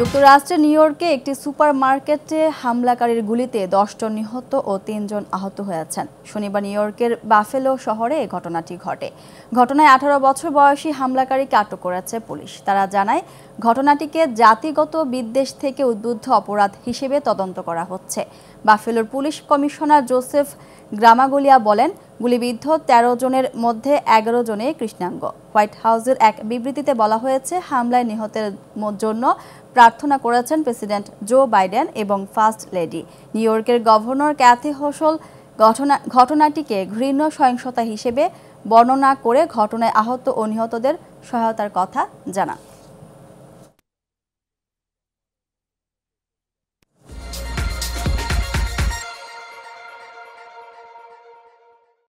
যুক্তরাষ্ট্রের নিউ ইয়র্কে একটি সুপার মার্কেটে হামলাকারীর গুলিতে দশজন নিহত ও তিনজন আহত হয়েছেন শনিবার নিউ ইয়র্কের বাফেলো শহরে এ ঘটনাটি ঘটে ঘটনায় আঠারো বছর বয়সী হামলাকারীকে আটক করেছে পুলিশ তারা জানায় ঘটনাটিকে জাতিগত বিদ্বেষ থেকে উদ্বুদ্ধ অপরাধ হিসেবে তদন্ত করা হচ্ছে বাফেলোর পুলিশ কমিশনার জোসেফ গ্রামাগুলিয়া বলেন গুলিবিদ্ধ ১৩ জনের মধ্যে এগারো জনে কৃষ্ণাঙ্গ হোয়াইট হাউসের এক বিবৃতিতে বলা হয়েছে হামলায় নিহতের জন্য প্রার্থনা করেছেন প্রেসিডেন্ট জো বাইডেন এবং ফার্স্ট লেডি নিউ ইয়র্কের গভর্নর ক্যাথি হোসল ঘটনা ঘটনাটিকে ঘৃণ্য সহিংসতা হিসেবে বর্ণনা করে ঘটনায় আহত ও নিহতদের সহায়তার কথা জানান